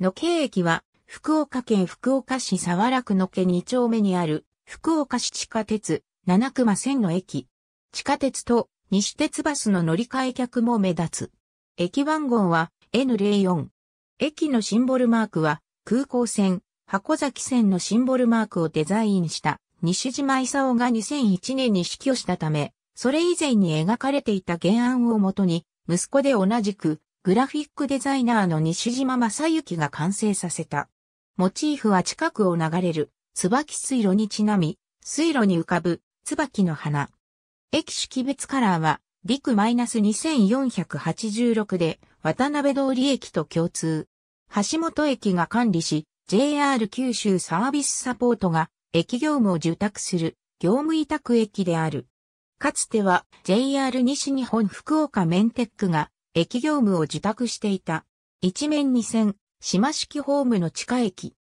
野慶駅は、福岡県福岡市沢楽野家2丁目にある、福岡市地下鉄、七熊線の駅。地下鉄と西鉄バスの乗り換え客も目立つ。駅番号は N04。駅のシンボルマークは、空港線、箱崎線のシンボルマークをデザインした西島勲が2001年に死去したため、それ以前に描かれていた原案をもとに、息子で同じくグラフィックデザイナーの西島正幸が完成させた。モチーフは近くを流れる、椿水路にちなみ、水路に浮かぶ、椿の花。駅識別カラーは、陸 -2486 で、渡辺通り駅と共通。橋本駅が管理し、JR 九州サービスサポートが、駅業務を受託する、業務委託駅である。かつては、JR 西日本福岡メンテックが、駅業務を自宅していた。一面二線、島式ホームの地下駅。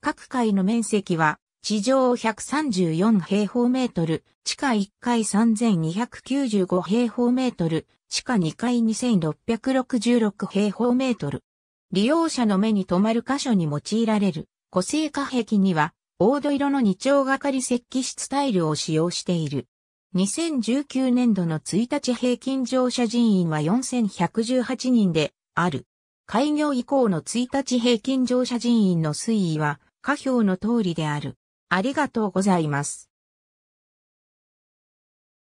各階の面積は、地上134平方メートル、地下1階3295平方メートル、地下2階2666平方メートル。利用者の目に留まる箇所に用いられる、個性化壁には、黄土色の二丁がかり石器室タイルを使用している。2019年度の1日平均乗車人員は4118人である。開業以降の1日平均乗車人員の推移は下表の通りである。ありがとうございます。